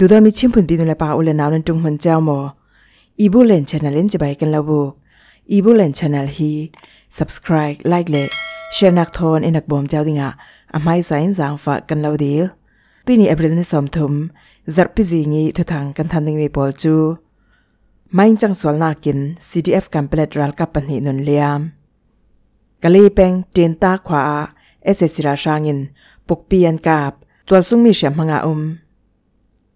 ดูดามิชิมพุนบินุลปาอุลนาวนันจุงหันเจ้าหมออีบุเลนชาแนลเล่นจะไปกันละบุกอีบุเลนชาแนลฮี subscribe like เลยแชร์นักทอนเอ็นักบอมเจ้าดิงะอาให้สายสางฝากกันเราเดียวปีนี้เอเบรนสอมทุมจัดพิจิงีทุทางกันทันดิงมีปอลจูไม่จังสวนนากิน CDF กันเปลดรัลกับปัญหานนเลียมกะลีเป็งเตียนตาขวาเอเซสิราชางินปกเปียนกาบตัวซุ่งมีเฉียมหงาอุม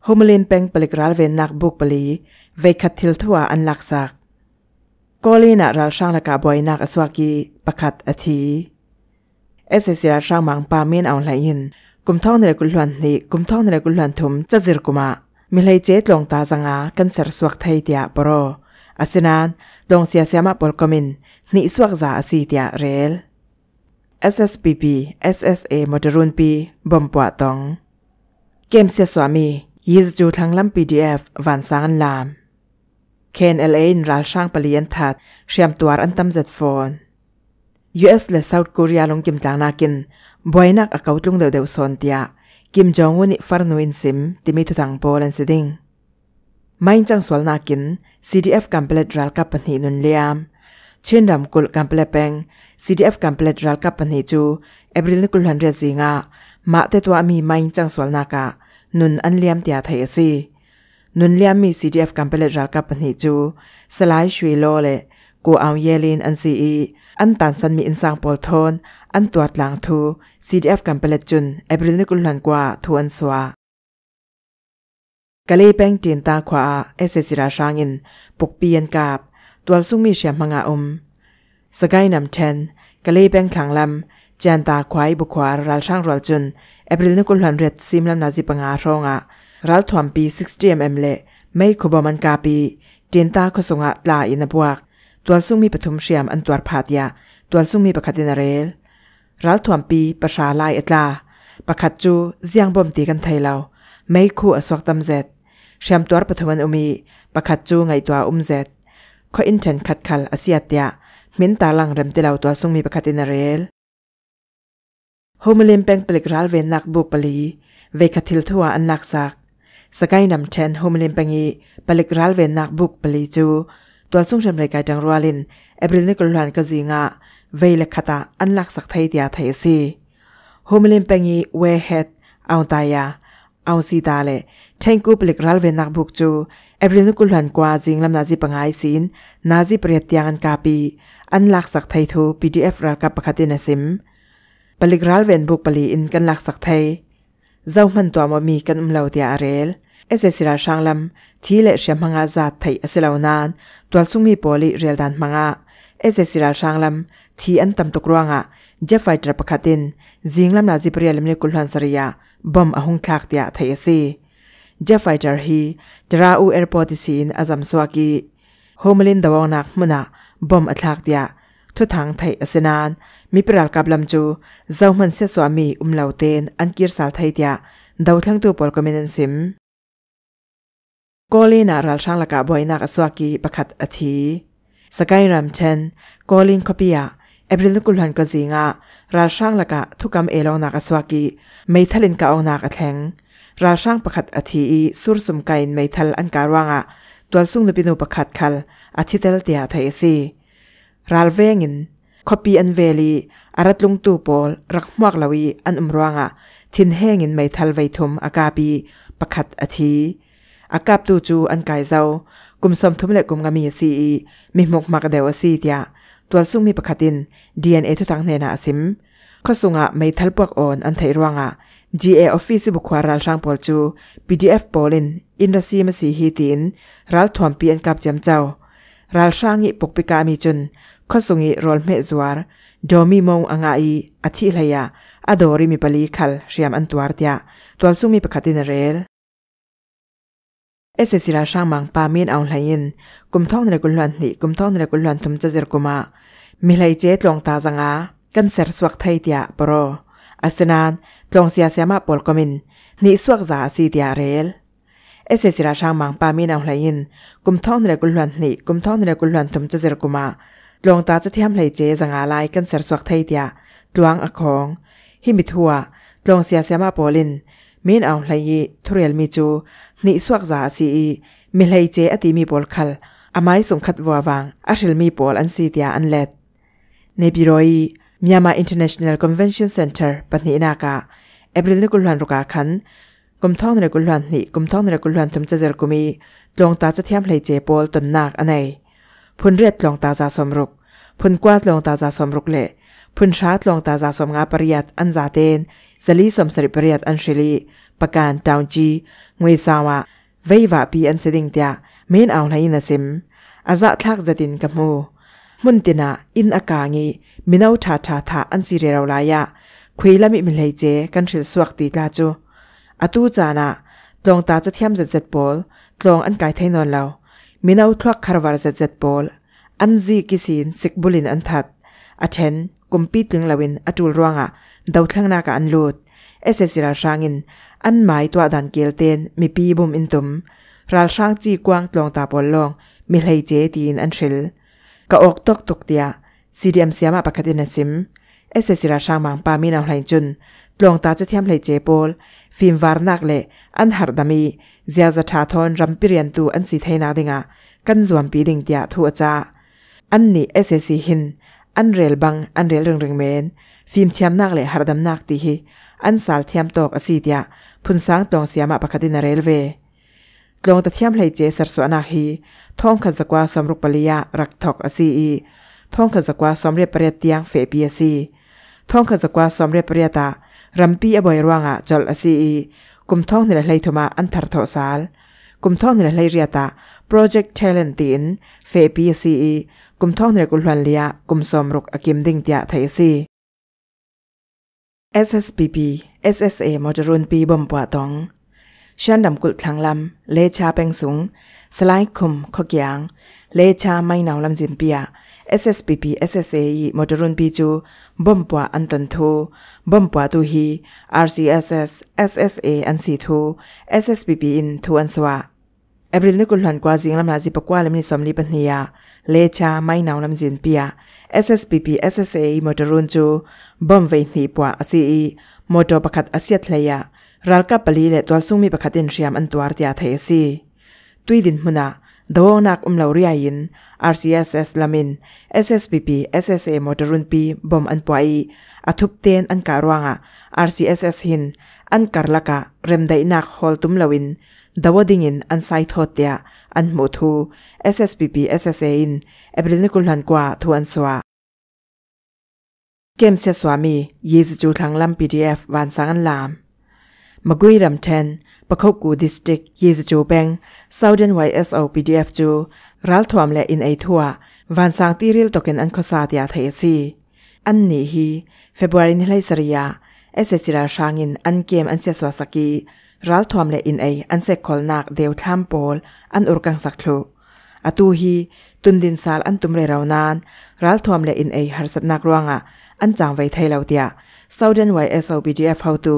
โฮมเลนเป็งปลิกรัลเวนนักบุกปลีเวคัดทิลทัวอันลักสักกอลีนะรัลช่างละกาบอยนักอสวากีประคัดอธีเอสเอสยรัช่างมังปาเมนเอาไหลยินกุมท่องในกุลวันนี้กุมท่องในกุลหันทุมจะจิรกุมามิเลยเจตลงตาสังอากันเสรสวกไทยเดียบรออาสินานดงเสียเสียมาปลกมินนี่สวกจาอาสีเดียเรล SSPP SSA มอดรุนปีบอมปวตองเกมเสียสวามีย่งจูทั้งลำ PDF วันสังอคนเอลเอ็นรัลช่างปลียนทัดเชียมตัวอันตั้มเจัดฟอน US และ South Korea ลงกิมจางนากินบอยนักอากาจุงเดาเดาซอนเตียกิมจองวุนิฟารนูอินซิม ติมีทุตังโปลันสิดิงไม่จังสวลนากิน CDF กัมเปลตรัลกับปนีนุนเลียม เช่นดำกุลกัมเปลเปง CDF กัมเปลตรัลกับปนีจู เอบริลนิกุลฮันเรซิงะมาเตตัวมีไม่จังสวลนากะนุนอันเลียมเตียไทยสินุนเลียมมี CDF กัมเปเลรักกับปัญหาจู สลายชวีโลเลกูเอาเยลินอันซีอี อันตันสันมีอินสังปอลทน อันตรวจหลังทู CDF กัมเปเลจุนเอบรินกุลหันกว่าทวนสวากะเลยปงนตีนตาขวาเอเซซิราชางิน ปกเปียนกาบ ตัวซุงมีเชียมหงาอมสกายนำเทนกะเลยปงนขังลำจันตาควายบุควารัลช่างรัลจุนเอปริลนุกุลหันเรียดซิมลำนาจิปังอาโรงะรัลทวมปี60 mm เลไม่ขบมันกาปีเินตาขสงะลาอินบวก ตัวซุ่งมีปฐุมเชียมอันตัวผาดยาตัวซุ่งมีประคตินเรลรัลทวมปีประชาลายอตลา ประคัดจูเซียงบอมตีกันไทยเราไม่คู่อสวกตำเจดเชียมตัวปฐุมันอุมี ประคัดจูไงตัวอุมเจดข้ออินเชนขัดขัลอาเซียตยามินตาลังเรมเตลาตัวซุ่งมีประคตินเรลโฮมลิมเป็นปลิกรัลเวนนักบุกปลีเวคทิลทัวอันนักสักสกายนำเชนโฮมลิมเป็งีปลิกรัลเวนนักบุกปลีจู ตัวสุ่งชมรายการจังรัวลินเอบริลนิกลวนกจีงะเวลคตาอันนักสักไทยเดียไทยซีโฮมลิมเป็งีเวเฮดเอาตายาเอาซีตาเลเชนกูปลิกรัลเวนนักบุกจูเอบริลนิกลวนกว่าจิงลำนาจิปังไอซินนาจิเปรียตยังอันกาปีอันลักสักไทยทูพีดีเอฟรักกับปะคตินสิมปลิกราลเวนบุกปลีอินกันหลักสักไทย เจ้ามันตัวมามีกันอุ้มเหล่าเดียร์เรลเอเซสิราชัางลำที่เลเชียมังอาจัดไทยอสิเหล่านานตัวสุ่มมีปอลีเรียลดันมังอาเอเซสิราชัางลำที่อันตำตกรวงอ่ะเจฟไฟตรปะพัตินจิงลำลาจิปเรียลมีกุลฮันสริยาบอมอหุงคากเดียไทยซีเจฟไฟตรฮีตราอูเอร์พอร์ติซีนอาจัมสวากีโฮมลินดาวนักมุนาบอมอัตลักเดียทุทางไทยอสนานมีปรากับลำจูเจ้ามันเสียสวามีอุ้มเหล่าเตนอันกีรสาลไทยเดียดาวทั้งตัวปอลกเมนันซิมกอลีนารัลช่างละกาบอยนักสวากีประคัดอธีสกายรัมเชนกอลินคอปิยาเอบริลกุลันกจิงะรัลช่างละกาทุกำเอลองนักสวากีไม่ทะลินกาองนักแทงราช่างประคัดอธีสุรสมไกยไม่ทะลอันการว่างะตัวสุ่งนปิโนประคัดคัลอธิเตลเตียไทยซี ralvengin kopi an veli arat lung tu pol rakmuak lawi an umruanga thin hengin mai thal vai thum akapi pakhat athi akap tu chu an kai zau kum som thum le kum ngami si mi mok mak dewa si tia twal sung mi pakhatin dna thu tang ne na asim khosunga mai thal pak on an thai ruanga GA office bu khwar ral rang pol chu PDF polin in rasi ma si hi tin ral thom pi an kap cham chau รัลร้างอีปกปิกามีจุนข้อสุงีรอลเมจวาร์ดอมีมองอ่างอีอธิเลยาอดอริมีปลีคัลเชียมอันตวาร์ตยาตัวสุงมีปคตินเรลเอเซซิราช่างมังปามีนเอาไหลยินกุมท้องในกุลลันนี่กุมท้องในกุลลันทุมจะเจรกุมามีไหลเจตลงตาจังอากันเสรสวกไทยตยาปรออาสนานลงเสียเสียมาปอลกมิน นี่สวกจาสีตยาเรลเอสเซสราชางมังปามีนาวไลยินกุมท่องเรกุลวนนี่กุมท่องเรกุลวนทุมจะเจรกุมาลงตาจะเทียมไหลเจสังอาไลกันเสรสวกไทยเดียตวงอคองฮิมิทัวลงเสียเสียมาโปลินมีนเอาไหลยีทุเรียนมีจูนิสวกจาซีมีไหลเจอติมีปอลคัลอามายสงขัดวัววังอชิลมีปอลอันซีเดียอันเล็ดในปีรอยมียมาอินเตอร์เนชั่นแนลคอนเวนชั่นเซ็นเตอร์ปัตนีนาคาเอบริลนิกุลวนรุกาคันกุมท้องในกุลหันนี่กุมท้องในกุลหันทุมจะเจอกุมีดวงตาจะเทียมเลยเจโปลตนนากอันไหนพุนเรียดดวงตาจะสมรุกพุนกวาดตลงตาจะสมรุกเละพุนชาดวงตาจะสมงาปริยัตอันจาเตนซลีสมสริปริยัตอันชิลีประการดาวจีงวยสาวะไว้ว่าปีอันเสดิงเตียเมนเอาไหนนะซิมอาจะทักจะตินกับมูมุนตินะอินอากางีมินเอาทาทาทาอันสิเรเราลายะคุยละมิมิเลยเจกันสิสวกตีลาจูอตูจานะตลองตาจะเทียมเจ็ดเจ็ดบอลตลองอันกายไทยนอนเรามีนาอุทวักคารวาเจ็ดเจ็ดบอลอันซีกิสินสิกบุลินอันทัดอาเชนกุมปีตึงลาวินอตูร่วงอะดาวทั้งนากาอันลูดเอเซสิราชางอิน อันหมายตัวดันเกลเตนมีปีบุมอินตุม ราลชางจีกวางตลองตาบอลลองมีเฮเจตีนอันเชลกะออกตกตกเดียซีดีเอ็มเสียมาปกตินะซิม เอเซสิราชางมังปามีนาวไหลจุนลงตาจะเทียมเลยเจปปลฟิล์มวาร์นักเลยอันหัดดามีเจ้าจะชาทอนรัมปิเรียนตัวอันสีไทยนาดิงะกันส่วนปีดิงเตียทัวจ้าอันนี้เอเอซีหินอันเรลบังอันเรลเริงเริงเมนฟิล์มเทียมนักเลยหัดดำนักตีฮีอันสาลเทียมตอกอสีเตียพุนสังตองเสียมาปกตินเรลเวลงตาเทียมเลยเจสัรสวนาฮีท่องขันสกวาสมรุปปริยะรักทอกอสีอีท่องขันสกวาสมเรียบเรียเตียงเฟปียซีท่องขันสกวาสมเรียบเรียตารัมปีอบอยรวงอ่ะจอลอสีกุมท่องนีรลลยทมาอันทารทศาลกุมท่องนีรลเลยเรียตาโปรเจกต์เทเลนตินเฟปีสีกุมท่องนกุลวันเลียกุมสอมรุกอกิมดิงเตียไทยสี SSPP SSA มอจรุนปีบมปวตองชันดำกุลทางลำเลชาเปงสูงสไลคุมขกยางเลชาไม่หนาวลำจิมเปีย SSPP SSA မတော်ရုံပီချူဘမ်ပွားအန်တန်ထူဘမ်ပွားတူဟီ RCSS SSA အန်စီထူ SSPP in ထူအန်ဆွာအပရိလနကုလန်ကွာဇင်းလမ်လာဇီပကွာလမ်နီဆွမ်လီပန်နီယာလေချာမိုင်းနောင်လမ်ဇင်ပီယာ SSPP SSA မတော်ရုံချူဘမ်ဝိနီပွားအစီအီမတော်ပခတ်အစီတ်လေယာရာကပလီလေတွာဆုံမီပခတ်တင်ရှီယမ်အန်တွာရတယာသေးစီတွီဒင်မနာดวงนักอุ้มเลาเรียิน RCSS ลามิน SSPP SSA มอเตอร์รุ่นปีบอมอันปวยอัทุบเตียนอันการวางะ RCSS หินอันการลักะเริ่มได้นักฮอลตุมเลวินดาวดิ่งินอันไซทอดเตียอันมดทู SSPP SSA อินเอบริลนิกุลฮันกวาทวนสวาเกมเซสวามียีสจูทังลำ PDF วันสังอันลามมากุยรำเทนประคบกูดิสติกยีจจูแบงซาดนไวเอสโอพีดีเอฟจูรัลทวมและอินไอทัววันสังตีริลตกเินอันคสาติยาเทซีอันนี้ฮีเฟบรุนิไลสริยาเอสเซจิราชางินอันเกมอันเซียสวสกีรัลทวมและอินไออันเซคอลนักเดวทัมโปลอันอุรกังสักลูอตูฮีตุนดินซาลอันตุมเรราวนานรัลทวมและอินไอฮาร์สับนักรวงอะอันจางไวไทยเลาเตียเดนไวเอสโอพีดีเอฟฮาตู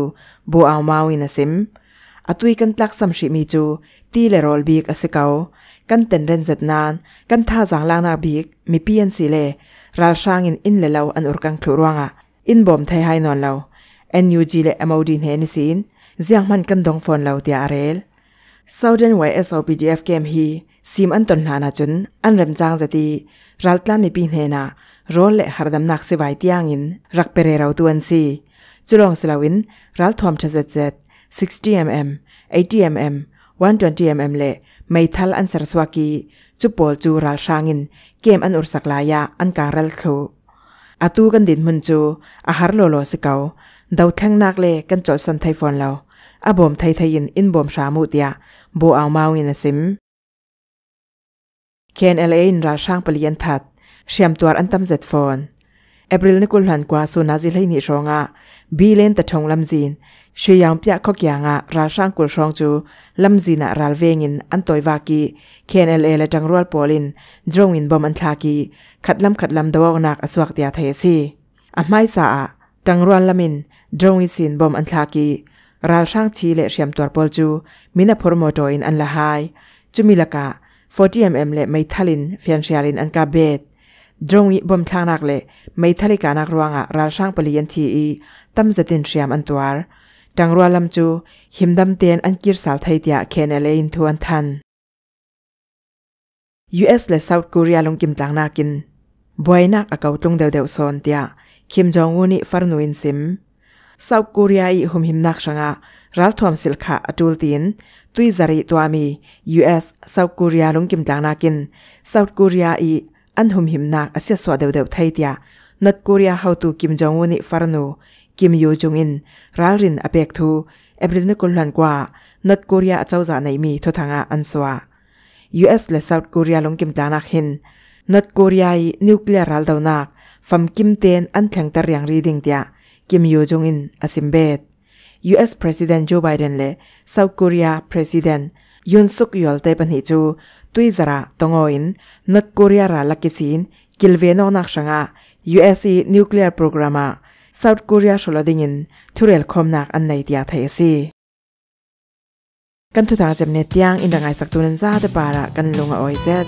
บูเอามาวินาซิมอัตุยกันตักสัมชิมีจูตีเลรอลบีกอสิเกากันเต็นเรนจัดนานกันท่าสังลางนาบีกมีเปียนสิเลราช่างอินอินเลเลาอันอุรกังคลุรวงอ่ะอินบอมไทยไฮนอนเลาเอ็นยูจีเลเอมโอดินเฮนิสินเสียงมันกันดองฟอนเลาเตียเรลซาวเดนไวเอสเอพีดีเอฟเกมฮีซีมันตนหานาจุนอันเริ่มจางเจตีรัลตันมีปีเฮนาโรลเลฮาร์ดัมนักสิไวตียงอินรักเปเรเราตัวนซีจุลองสลาวินรัลทอมชัดเจ็ด60 mm 80 mm 120 mm เลไม่ทัลอันสรสวากีจุปอลจูรัลชางินเกมอันอุรสักลายาอันการรัลโคอาตูกันดินมุนจูอาหารโลโลสเกาดาวแทงนักเลกันจดสันไทฟอนเราอาบอมไทยไทยิน อินบอมสามุตยาโบเอามาวินสิมเคนเอลเอินราช่างเปลี่ยนทัดเชียมตัวอันตั้มเจ็ดฟอนเอปริลนิกุลหันกว่าสุนาจิล้นิชองะบีเลนตะชงลำจีนช่วยยาเปียกขกยางอะราชัางกุลชองจูลำจีน่ะรัลเวงิน อันตอยวากีเคนเอลเอและจังรัวปอลินดงอินบอมอันทากี ขัดลำขัดลำดวงนักอสวักตียเทซีอ่ะไมสาจังรัวลำมินดงอิสินบอมอันทากี ราชัางชีเลเชียมตัวปอลจูมินาพรโมโตอินอันละไฮจูมิลกะ 40mm เลไม่ทัลิน เฟียนเชียลินอันกาเบดดรงอิบอมทางนักเลไม่ทัลิกานักรวงอ่ะราชัางปลียนทีอีตั้มจตินเชียมอันตัวดังรัวลำจูหิมดำเตียนอันกิรสาวไทยเดียเคนเลอินทวนทัน US และ South Korea ลงกิมจังนากิน บวยนักอากาตุงเดวเดวซอนเดียคิมจองอุนิฟาร์นุอินซิม South Korea อีหุมหิมนักชงะรัฐทวมสิลขาอจูลตินตุยจาริตัวมี US South Korea ลงกิมจังนากิน South Korea อีอันหุมหิมนักอาเซียสวเดวเดวไทยเดีย North Korea เฮาตูกิมจองอุนิฟาร์นุกิมยูจุงอินรัลรินอเปกทูเอบรินกุลลันกว่านอตกุรียเจ้าจาในมีทุทางอันสวา u สและซา u t h k o r e ลงกิมจานักหินนอตกุรียนิวเคลียร์รัลดาวนักฟัมกิมเตนอันแข็งตะเรียงรีดิ่งเตียกิมยูจุงอินอสิมเบต US President Joe Biden และ South Korea President Yoon Suk Yeol เตปันหิจูตุยจระตงอินนอตกูเรียรัลลักกิสินกิลเวนอนักชงา US Nuclear Programme South Korea s h o l o d i n g in ทุเรียนคมนักอันในเดียเทซีกันทุกทางจำเนตยังอินดังไอสักตุนันซาเะปาระกันลงอ้อยเซ็